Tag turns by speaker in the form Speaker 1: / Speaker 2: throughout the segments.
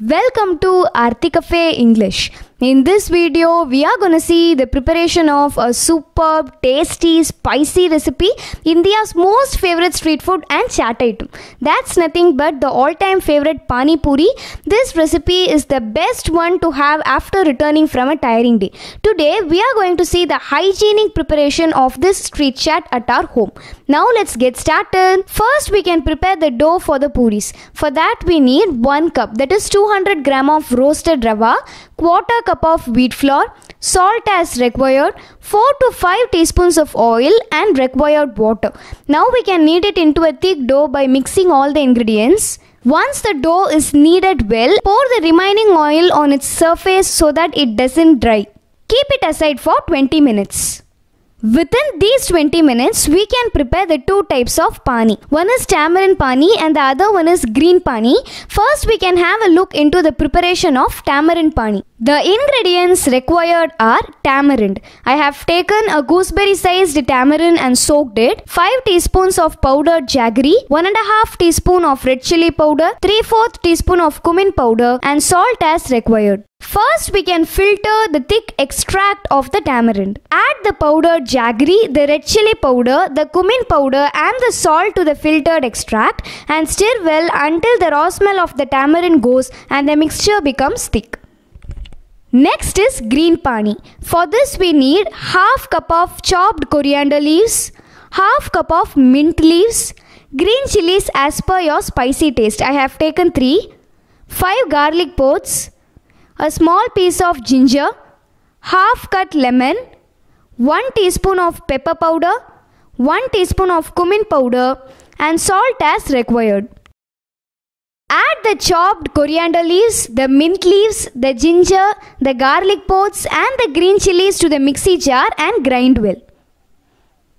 Speaker 1: Welcome to Arti Cafe English. In this video, we are gonna see the preparation of a superb, tasty, spicy recipe, India's most favorite street food and chat item. That's nothing but the all-time favorite Pani Puri. This recipe is the best one to have after returning from a tiring day. Today, we are going to see the hygienic preparation of this street chat at our home. Now let's get started. First, we can prepare the dough for the puris. For that, we need 1 cup, that is 2 200 gram of roasted rava, quarter cup of wheat flour, salt as required, 4 to 5 teaspoons of oil and required water. Now we can knead it into a thick dough by mixing all the ingredients. Once the dough is kneaded well, pour the remaining oil on its surface so that it doesn't dry. Keep it aside for 20 minutes. Within these 20 minutes, we can prepare the two types of pani. One is tamarind pani and the other one is green pani. First, we can have a look into the preparation of tamarind pani. The ingredients required are tamarind. I have taken a gooseberry sized tamarind and soaked it, 5 teaspoons of powdered jaggery, 1.5 teaspoon of red chili powder, 3 4 teaspoon of cumin powder and salt as required. First, we can filter the thick extract of the tamarind. Add the powdered jaggery, the red chili powder, the cumin powder, and the salt to the filtered extract and stir well until the raw smell of the tamarind goes and the mixture becomes thick. Next is green pani. For this we need half cup of chopped coriander leaves, half cup of mint leaves, green chilies as per your spicy taste. I have taken 3, 5 garlic pods, a small piece of ginger, half cut lemon, 1 teaspoon of pepper powder, 1 teaspoon of cumin powder and salt as required the chopped coriander leaves, the mint leaves, the ginger, the garlic pods and the green chilies to the mixie jar and grind well.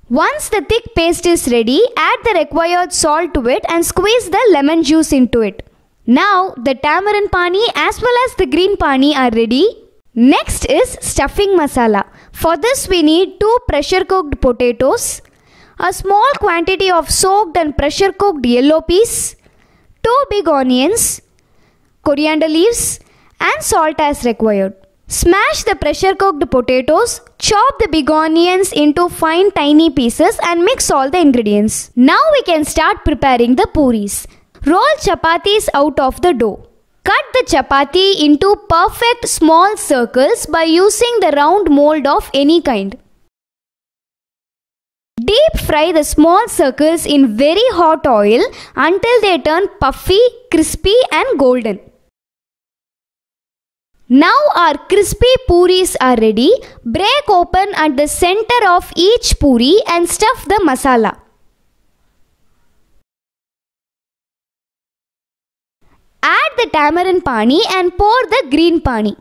Speaker 1: Once the thick paste is ready, add the required salt to it and squeeze the lemon juice into it. Now the tamarind pani as well as the green pani are ready. Next is stuffing masala. For this we need 2 pressure cooked potatoes, a small quantity of soaked and pressure cooked yellow peas, two big onions, coriander leaves and salt as required. Smash the pressure cooked potatoes, chop the big onions into fine tiny pieces and mix all the ingredients. Now we can start preparing the puris. Roll chapatis out of the dough. Cut the chapati into perfect small circles by using the round mold of any kind. Deep fry the small circles in very hot oil until they turn puffy, crispy and golden. Now our crispy puris are ready. Break open at the center of each puri and stuff the masala. Add the tamarind pani and pour the green pani.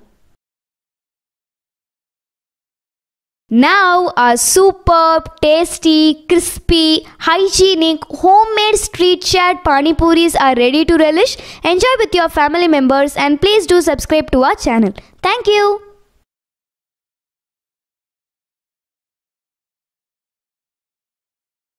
Speaker 1: Now our superb, tasty, crispy, hygienic, homemade street chat pani puris are ready to relish. Enjoy with your family members and please do subscribe to our channel. Thank you.